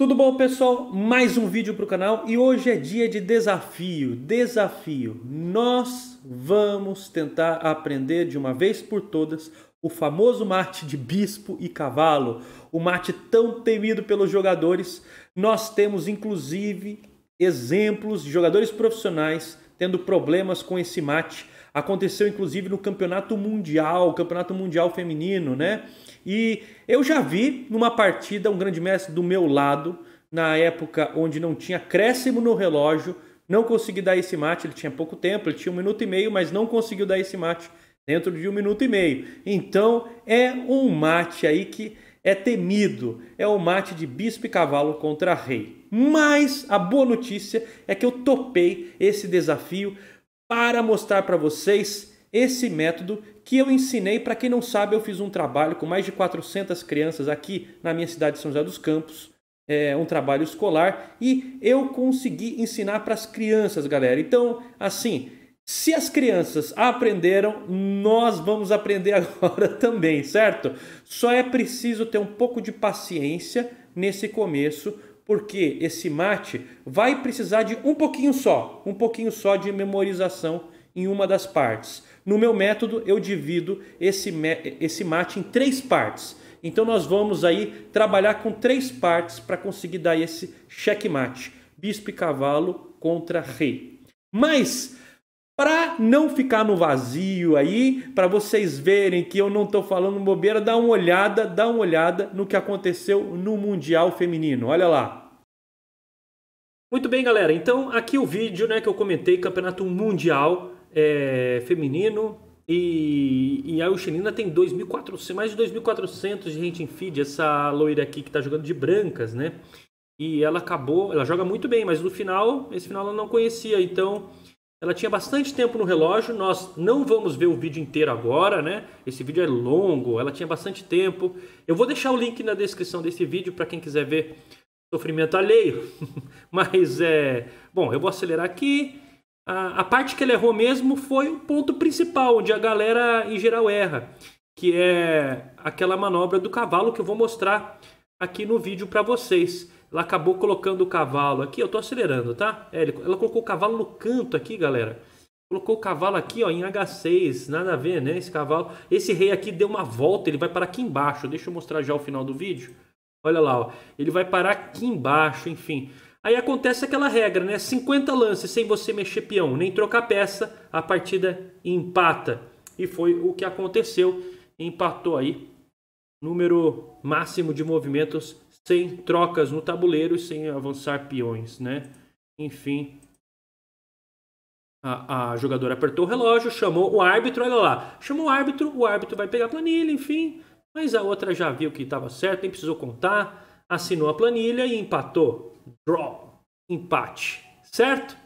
Tudo bom, pessoal? Mais um vídeo para o canal e hoje é dia de desafio. Desafio! Nós vamos tentar aprender de uma vez por todas o famoso mate de bispo e cavalo, o mate tão temido pelos jogadores. Nós temos, inclusive, exemplos de jogadores profissionais tendo problemas com esse mate Aconteceu inclusive no Campeonato Mundial, Campeonato Mundial Feminino, né? E eu já vi numa partida um grande mestre do meu lado, na época onde não tinha acréscimo no relógio, não consegui dar esse mate, ele tinha pouco tempo, ele tinha um minuto e meio, mas não conseguiu dar esse mate dentro de um minuto e meio. Então é um mate aí que é temido, é o um mate de bispo e cavalo contra rei. Mas a boa notícia é que eu topei esse desafio para mostrar para vocês esse método que eu ensinei. Para quem não sabe, eu fiz um trabalho com mais de 400 crianças aqui na minha cidade de São José dos Campos. É um trabalho escolar e eu consegui ensinar para as crianças, galera. Então, assim, se as crianças aprenderam, nós vamos aprender agora também, certo? Só é preciso ter um pouco de paciência nesse começo porque esse mate vai precisar de um pouquinho só, um pouquinho só de memorização em uma das partes. No meu método, eu divido esse, esse mate em três partes. Então nós vamos aí trabalhar com três partes para conseguir dar esse checkmate. Bispo e cavalo contra rei. Mas para não ficar no vazio aí, para vocês verem que eu não estou falando bobeira, dá uma olhada, dá uma olhada no que aconteceu no Mundial Feminino. Olha lá. Muito bem, galera. Então, aqui o vídeo né, que eu comentei, Campeonato Mundial é, Feminino. E, e a Uxenina tem 2400, mais de 2.400 de em feed, essa loira aqui que está jogando de brancas, né? E ela acabou, ela joga muito bem, mas no final, esse final ela não conhecia, então ela tinha bastante tempo no relógio, nós não vamos ver o vídeo inteiro agora, né? Esse vídeo é longo, ela tinha bastante tempo. Eu vou deixar o link na descrição desse vídeo para quem quiser ver sofrimento alheio. Mas é. Bom, eu vou acelerar aqui. A, a parte que ele errou mesmo foi o ponto principal, onde a galera em geral erra, que é aquela manobra do cavalo que eu vou mostrar aqui no vídeo para vocês ela acabou colocando o cavalo aqui, eu estou acelerando, tá? É, ela colocou o cavalo no canto aqui, galera. Colocou o cavalo aqui, ó, em H6, nada a ver, né? Esse cavalo, esse rei aqui deu uma volta, ele vai para aqui embaixo. Deixa eu mostrar já o final do vídeo. Olha lá, ó. ele vai parar aqui embaixo, enfim. Aí acontece aquela regra, né? 50 lances sem você mexer peão, nem trocar peça, a partida empata. E foi o que aconteceu, empatou aí. Número máximo de movimentos sem trocas no tabuleiro e sem avançar peões, né? Enfim, a, a, jogadora apertou o relógio, chamou o árbitro, olha lá, chamou o árbitro, o árbitro vai pegar a planilha, enfim. Mas a outra já viu que estava certo, nem precisou contar, assinou a planilha e empatou. Draw, empate, certo?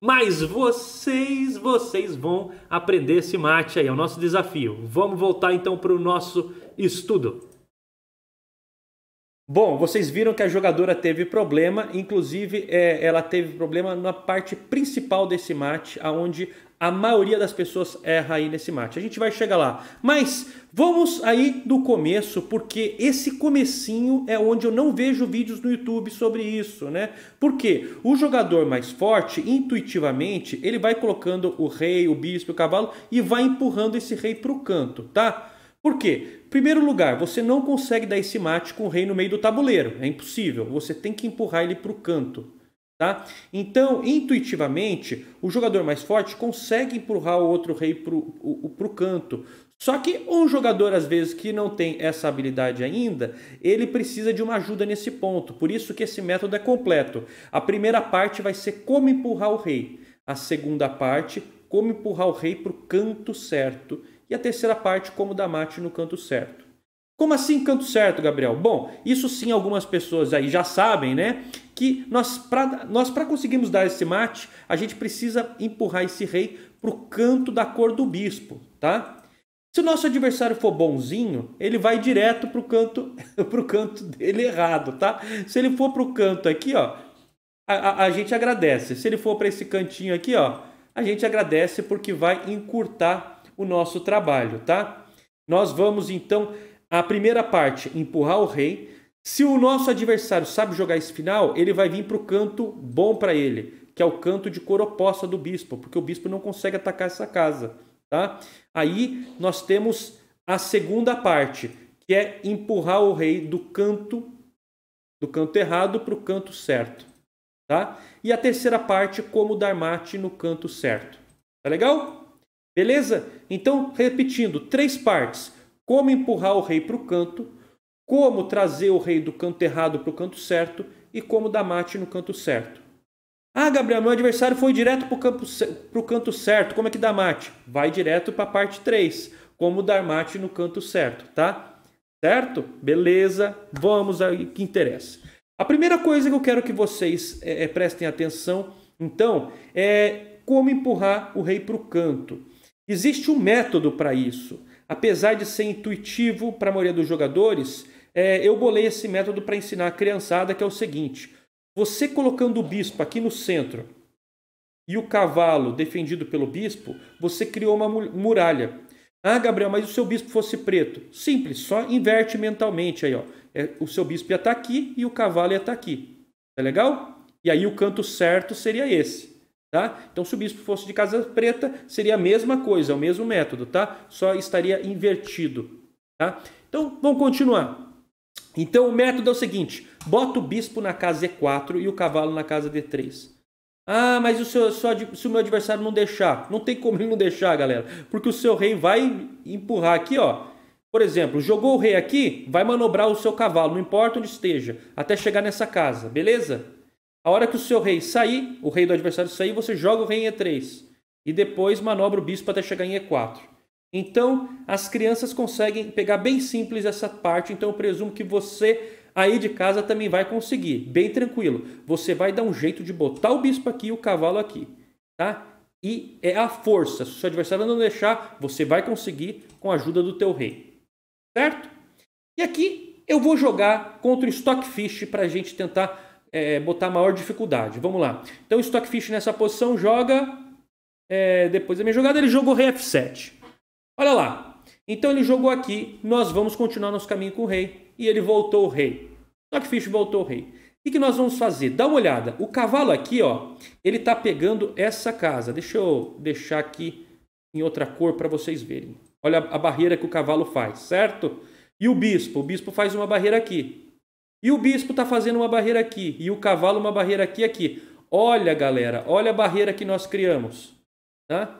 Mas vocês, vocês vão aprender esse mate aí, é o nosso desafio. Vamos voltar então para o nosso estudo. Bom, vocês viram que a jogadora teve problema, inclusive é, ela teve problema na parte principal desse mate, aonde a maioria das pessoas erra aí nesse mate. A gente vai chegar lá. Mas vamos aí do começo, porque esse comecinho é onde eu não vejo vídeos no YouTube sobre isso, né? Porque o jogador mais forte, intuitivamente, ele vai colocando o rei, o bispo, o cavalo e vai empurrando esse rei para o canto, tá? Por quê? Primeiro lugar, você não consegue dar esse mate com o rei no meio do tabuleiro. É impossível. Você tem que empurrar ele para o canto. Tá? Então, intuitivamente, o jogador mais forte consegue empurrar o outro rei para o canto. Só que um jogador, às vezes, que não tem essa habilidade ainda, ele precisa de uma ajuda nesse ponto. Por isso que esse método é completo. A primeira parte vai ser como empurrar o rei. A segunda parte, como empurrar o rei para o canto certo e a terceira parte como da mate no canto certo. Como assim canto certo, Gabriel? Bom, isso sim algumas pessoas aí já sabem, né? Que nós para nós conseguirmos dar esse mate, a gente precisa empurrar esse rei para o canto da cor do bispo, tá? Se o nosso adversário for bonzinho, ele vai direto para o canto, pro canto dele errado, tá? Se ele for para o canto aqui, ó, a, a, a gente agradece. Se ele for para esse cantinho aqui, ó, a gente agradece porque vai encurtar o nosso trabalho, tá? Nós vamos então a primeira parte, empurrar o rei. Se o nosso adversário sabe jogar esse final, ele vai vir para o canto bom para ele, que é o canto de cor oposta do bispo, porque o bispo não consegue atacar essa casa, tá? Aí nós temos a segunda parte, que é empurrar o rei do canto do canto errado para o canto certo, tá? E a terceira parte, como dar mate no canto certo. Tá legal? Beleza? Então, repetindo, três partes. Como empurrar o rei para o canto, como trazer o rei do canto errado para o canto certo e como dar mate no canto certo. Ah, Gabriel, meu adversário foi direto para o canto certo. Como é que dá mate? Vai direto para a parte 3. Como dar mate no canto certo, tá? Certo? Beleza. Vamos ao que interessa. A primeira coisa que eu quero que vocês é, é prestem atenção, então, é como empurrar o rei para o canto. Existe um método para isso. Apesar de ser intuitivo para a maioria dos jogadores, é, eu bolei esse método para ensinar a criançada, que é o seguinte: você colocando o bispo aqui no centro e o cavalo defendido pelo bispo, você criou uma muralha. Ah, Gabriel, mas o seu bispo fosse preto? Simples, só inverte mentalmente aí, ó. É, o seu bispo ia estar tá aqui e o cavalo ia estar tá aqui. Tá legal? E aí o canto certo seria esse. Tá? Então, se o bispo fosse de Casa Preta, seria a mesma coisa, é o mesmo método, tá? Só estaria invertido, tá? Então, vamos continuar. Então, o método é o seguinte: bota o bispo na casa E4 e o cavalo na casa D3. Ah, mas o seu, se o meu adversário não deixar, não tem como ele não deixar, galera, porque o seu rei vai empurrar aqui, ó. Por exemplo, jogou o rei aqui, vai manobrar o seu cavalo, não importa onde esteja, até chegar nessa casa, beleza? A hora que o seu rei sair, o rei do adversário sair, você joga o rei em E3 e depois manobra o bispo até chegar em E4. Então, as crianças conseguem pegar bem simples essa parte, então eu presumo que você aí de casa também vai conseguir, bem tranquilo. Você vai dar um jeito de botar o bispo aqui e o cavalo aqui, tá? E é a força. Se o seu adversário não deixar, você vai conseguir com a ajuda do teu rei, certo? E aqui eu vou jogar contra o Stockfish para a gente tentar é, botar maior dificuldade. Vamos lá. Então, o Stockfish nessa posição joga. É, depois da minha jogada, ele jogou rei F7. Olha lá. Então, ele jogou aqui. Nós vamos continuar nosso caminho com o rei. E ele voltou o rei. Stockfish voltou o rei. O que, nós vamos fazer? Dá uma olhada. O cavalo aqui, ó, ele está pegando essa casa. Deixa eu deixar aqui em outra cor para vocês verem. Olha a barreira que o cavalo faz, certo? E o bispo? O bispo faz uma barreira aqui. E o bispo está fazendo uma barreira aqui, e o cavalo uma barreira aqui aqui. Olha, galera, olha a barreira que nós criamos. Tá?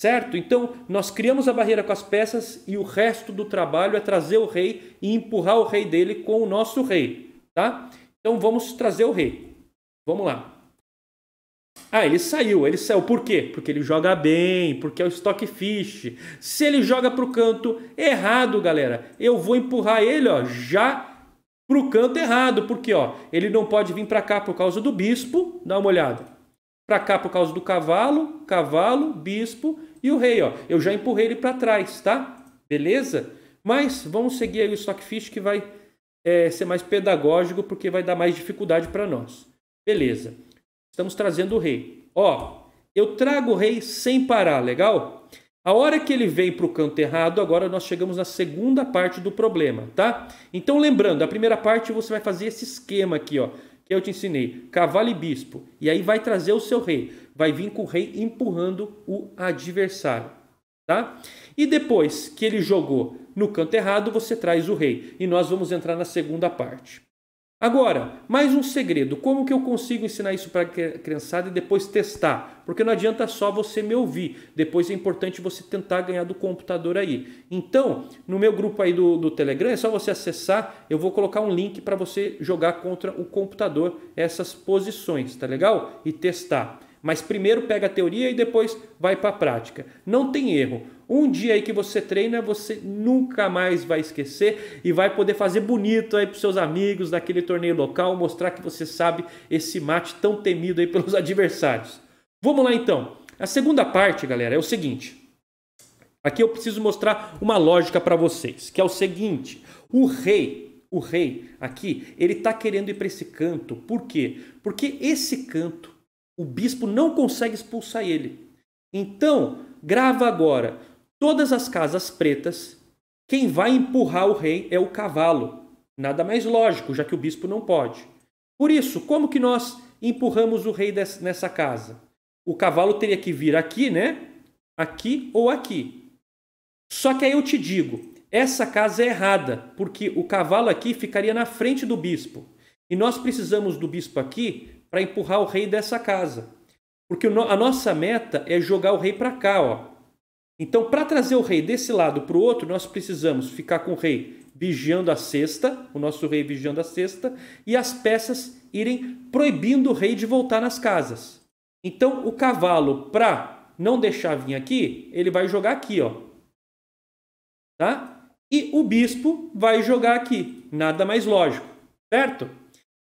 Certo? Então, nós criamos a barreira com as peças e o resto do trabalho é trazer o rei e empurrar o rei dele com o nosso rei. Tá? Então, vamos trazer o rei. Vamos lá. Ah, ele saiu, ele saiu. Por quê? Porque ele joga bem, porque é o Stockfish. fish. Se ele joga para o canto errado, galera, eu vou empurrar ele ó, já para o canto errado, porque ó, ele não pode vir para cá por causa do bispo, dá uma olhada. Para cá por causa do cavalo, cavalo, bispo e o rei. Ó. Eu já empurrei ele para trás, tá? Beleza? Mas vamos seguir aí o Stockfish que vai é, ser mais pedagógico porque vai dar mais dificuldade para nós. Beleza. Estamos trazendo o rei. Ó, eu trago o rei sem parar, legal? A hora que ele vem para o canto errado, agora nós chegamos na segunda parte do problema, tá? Então, lembrando, a primeira parte você vai fazer esse esquema aqui, ó, que eu te ensinei, cavalo e bispo. E aí vai trazer o seu rei, vai vir com o rei empurrando o adversário, tá? E depois que ele jogou no canto errado, você traz o rei. E nós vamos entrar na segunda parte. Agora, mais um segredo. Como que eu consigo ensinar isso para a criançada e depois testar? Porque não adianta só você me ouvir. Depois é importante você tentar ganhar do computador aí. Então, no meu grupo aí do, do Telegram, é só você acessar. Eu vou colocar um link para você jogar contra o computador essas posições, tá legal? E testar. Mas primeiro pega a teoria e depois vai para a prática. Não tem erro. Um dia aí que você treina, você nunca mais vai esquecer e vai poder fazer bonito aí para seus amigos daquele torneio local, mostrar que você sabe esse mate tão temido aí pelos adversários. Vamos lá então. A segunda parte, galera, é o seguinte. Aqui eu preciso mostrar uma lógica para vocês, que é o seguinte: o rei o rei aqui, ele está querendo ir para esse canto. Por quê? Porque esse canto o bispo não consegue expulsar ele. Então, grava agora. Todas as casas pretas, quem vai empurrar o rei é o cavalo. Nada mais lógico, já que o bispo não pode. Por isso, como que nós empurramos o rei nessa casa? O cavalo teria que vir aqui, né? Aqui ou aqui. Só que aí eu te digo, essa casa é errada, porque o cavalo aqui ficaria na frente do bispo. E nós precisamos do bispo aqui para empurrar o rei dessa casa. Porque a nossa meta é jogar o rei para cá, ó. Então, para trazer o rei desse lado para o outro, nós precisamos ficar com o rei vigiando a cesta, o nosso rei vigiando a cesta, e as peças irem proibindo o rei de voltar nas casas. Então, o cavalo, para não deixar vir aqui, ele vai jogar aqui, ó. Tá? E o bispo vai jogar aqui. Nada mais lógico, certo?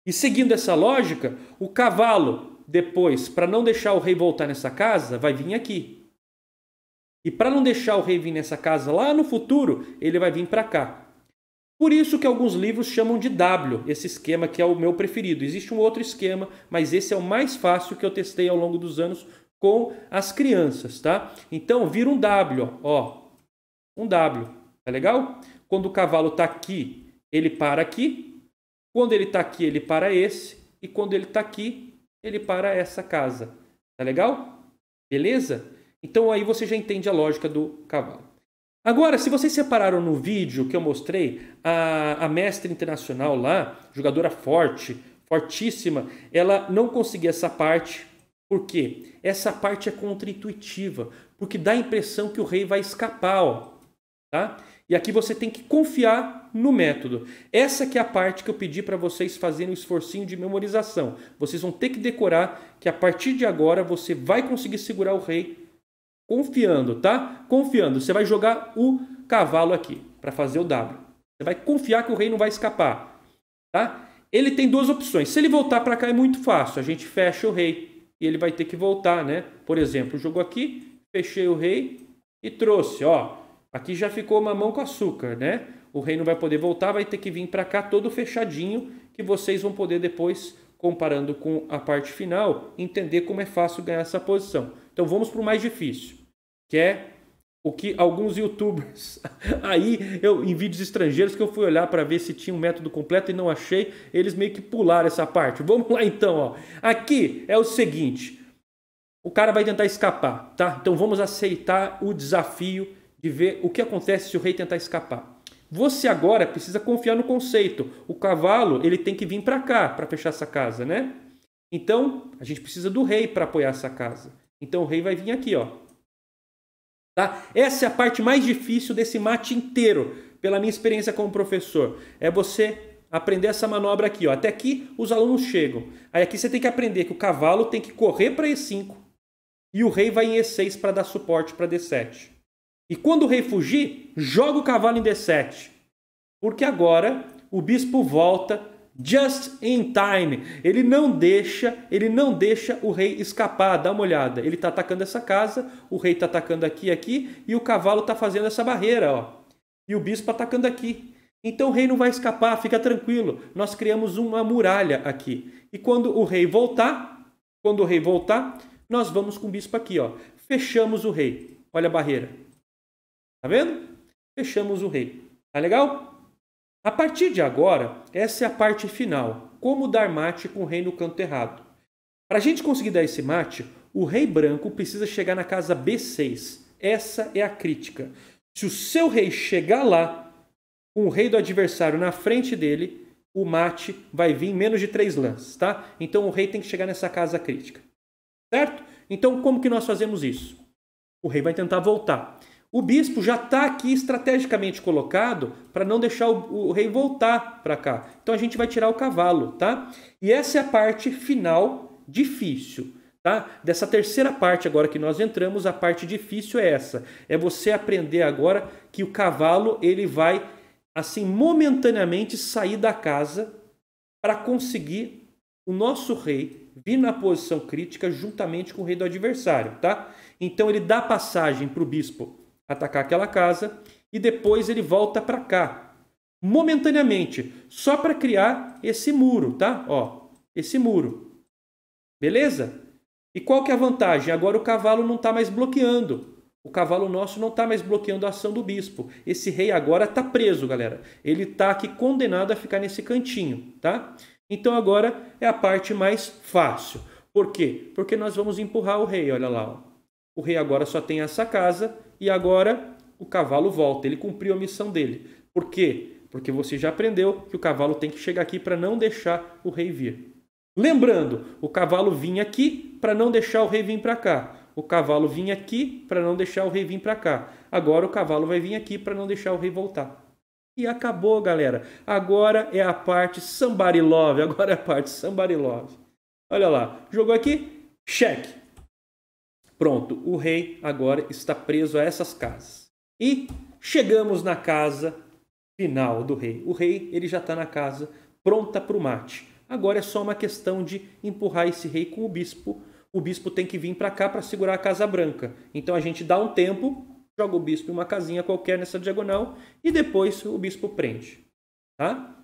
E seguindo essa lógica, o cavalo, depois, para não deixar o rei voltar nessa casa, vai vir aqui. E para não deixar o rei vir nessa casa lá no futuro, ele vai vir para cá. Por isso que alguns livros chamam de W, esse esquema que é o meu preferido. Existe um outro esquema, mas esse é o mais fácil que eu testei ao longo dos anos com as crianças, tá? Então vira um W, ó. Um W, tá legal? Quando o cavalo tá aqui, ele para aqui, quando ele está aqui, ele para esse. E quando ele está aqui, ele para essa casa. Tá legal? Beleza? Então aí você já entende a lógica do cavalo. Agora, se vocês separaram no vídeo que eu mostrei, a, a mestre internacional lá, jogadora forte, fortíssima, ela não conseguia essa parte. Por quê? Essa parte é contraintuitiva, porque dá a impressão que o rei vai escapar, ó, tá? E aqui você tem que confiar no método. Essa que é a parte que eu pedi para vocês fazerem um esforcinho de memorização. Vocês vão ter que decorar que a partir de agora você vai conseguir segurar o rei confiando, tá? Confiando. Você vai jogar o cavalo aqui para fazer o W. Você vai confiar que o rei não vai escapar, tá? Ele tem duas opções. Se ele voltar para cá é muito fácil. A gente fecha o rei e ele vai ter que voltar, né? Por exemplo, jogou aqui, fechei o rei e trouxe, ó. Aqui já ficou mamão com açúcar, né? o reino vai poder voltar, vai ter que vir para cá todo fechadinho, que vocês vão poder depois, comparando com a parte final, entender como é fácil ganhar essa posição. Então vamos para o mais difícil, que é o que alguns youtubers aí eu em vídeos estrangeiros que eu fui olhar para ver se tinha um método completo e não achei, eles meio que pularam essa parte. Vamos lá então, ó. Aqui é o seguinte, o cara vai tentar escapar, tá? Então vamos aceitar o desafio de ver o que acontece se o rei tentar escapar. Você agora precisa confiar no conceito. O cavalo ele tem que vir para cá para fechar essa casa, né? Então a gente precisa do rei para apoiar essa casa. Então o rei vai vir aqui, ó. Tá? Essa é a parte mais difícil desse mate inteiro, pela minha experiência como professor. É você aprender essa manobra aqui, ó. Até aqui os alunos chegam. Aí aqui você tem que aprender que o cavalo tem que correr para E5 e o rei vai em E6 para dar suporte para D7. E quando o rei fugir, joga o cavalo em D7. Porque agora o bispo volta just in time. Ele não deixa, ele não deixa o rei escapar. Dá uma olhada. Ele está atacando essa casa, o rei está atacando aqui aqui e o cavalo está fazendo essa barreira, ó. E o bispo atacando aqui. Então o rei não vai escapar, fica tranquilo. Nós criamos uma muralha aqui. E quando o rei voltar, quando o rei voltar, nós vamos com o bispo aqui, ó. Fechamos o rei. Olha a barreira. Tá vendo? Fechamos o rei. Tá legal? A partir de agora, essa é a parte final. Como dar mate com o rei no canto errado. Para a gente conseguir dar esse mate, o rei branco precisa chegar na casa B6. Essa é a crítica. Se o seu rei chegar lá, com o rei do adversário na frente dele, o mate vai vir em menos de três lances, tá? Então o rei tem que chegar nessa casa crítica. Certo? Então como que nós fazemos isso? O rei vai tentar voltar. O bispo já está aqui estrategicamente colocado para não deixar o, o rei voltar para cá. Então a gente vai tirar o cavalo, tá? E essa é a parte final difícil, tá? Dessa terceira parte agora que nós entramos, a parte difícil é essa. É você aprender agora que o cavalo ele vai assim momentaneamente sair da casa para conseguir o nosso rei vir na posição crítica juntamente com o rei do adversário, tá? Então ele dá passagem para o bispo atacar aquela casa e depois ele volta para cá, momentaneamente, só para criar esse muro, tá? Ó, esse muro. Beleza? E qual que é a vantagem? Agora o cavalo não está mais bloqueando. O cavalo nosso não está mais bloqueando a ação do bispo. Esse rei agora está preso, galera. Ele está aqui condenado a ficar nesse cantinho, tá? Então agora é a parte mais fácil. Por quê? Porque nós vamos empurrar o rei, olha lá. Ó. O rei agora só tem essa casa e agora o cavalo volta. Ele cumpriu a missão dele. Por quê? Porque você já aprendeu que o cavalo tem que chegar aqui para não deixar o rei vir. Lembrando, o cavalo vinha aqui para não deixar o rei vir para cá. O cavalo vinha aqui para não deixar o rei vir para cá. Agora o cavalo vai vir aqui para não deixar o rei voltar. E acabou, galera. Agora é a parte somebody love. Agora é a parte somebody love. Olha lá. Jogou aqui? Cheque. Pronto, o rei agora está preso a essas casas. E chegamos na casa final do rei. O rei ele já está na casa pronta para o mate. Agora é só uma questão de empurrar esse rei com o bispo. O bispo tem que vir para cá para segurar a Casa Branca. Então a gente dá um tempo, joga o bispo em uma casinha qualquer nessa diagonal e depois o bispo prende. Tá?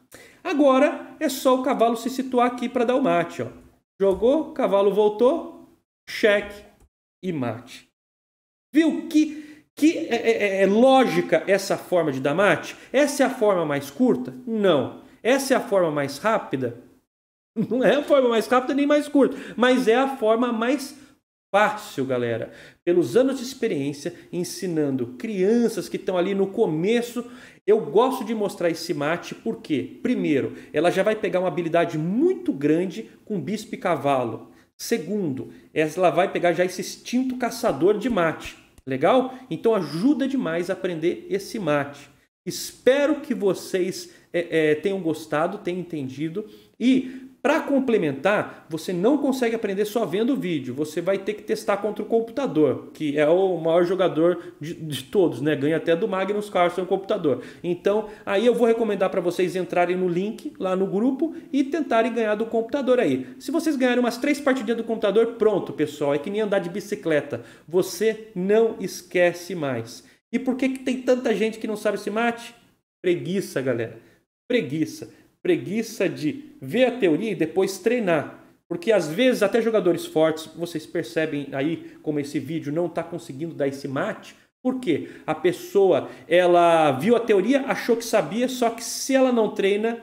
Agora é só o cavalo se situar aqui para dar o mate. Ó. Jogou, cavalo voltou, cheque, e mate. Viu que, que é, é, é, é lógica essa forma de dar mate? Essa é a forma mais curta? Não. Essa é a forma mais rápida? Não é a forma mais rápida nem mais curta, mas é a forma mais fácil, galera. Pelos anos de experiência ensinando crianças que estão ali no começo, eu gosto de mostrar esse mate porque, primeiro, ela já vai pegar uma habilidade muito grande com bispo e cavalo. Segundo, ela vai pegar já esse instinto caçador de mate. Legal? Então ajuda demais a aprender esse mate. Espero que vocês é, é, tenham gostado, tenham entendido. E para complementar, você não consegue aprender só vendo o vídeo, você vai ter que testar contra o computador, que é o maior jogador de, de todos, né? Ganha até do Magnus Carlsen o computador. Então, aí eu vou recomendar para vocês entrarem no link lá no grupo e tentarem ganhar do computador aí. Se vocês ganharem umas três partidinhas do computador, pronto, pessoal, é que nem andar de bicicleta. Você não esquece mais. E por que, que tem tanta gente que não sabe se mate? Preguiça, galera. Preguiça preguiça de ver a teoria e depois treinar. Porque às vezes até jogadores fortes, vocês percebem aí como esse vídeo não está conseguindo dar esse mate. Por quê? A pessoa, ela viu a teoria, achou que sabia, só que se ela não treina,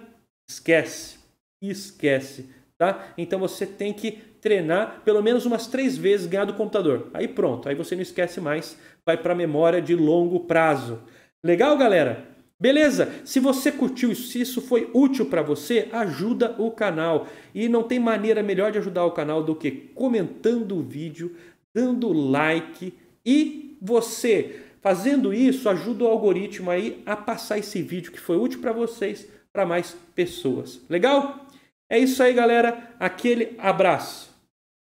esquece. Esquece, tá? Então você tem que treinar pelo menos umas três vezes, ganhar do computador. Aí pronto, aí você não esquece mais, vai para a memória de longo prazo. Legal, galera? Beleza? Se você curtiu isso, se isso foi útil para você, ajuda o canal. E não tem maneira melhor de ajudar o canal do que comentando o vídeo, dando like e você fazendo isso ajuda o algoritmo aí a passar esse vídeo que foi útil para vocês para mais pessoas. Legal? É isso aí, galera. Aquele abraço.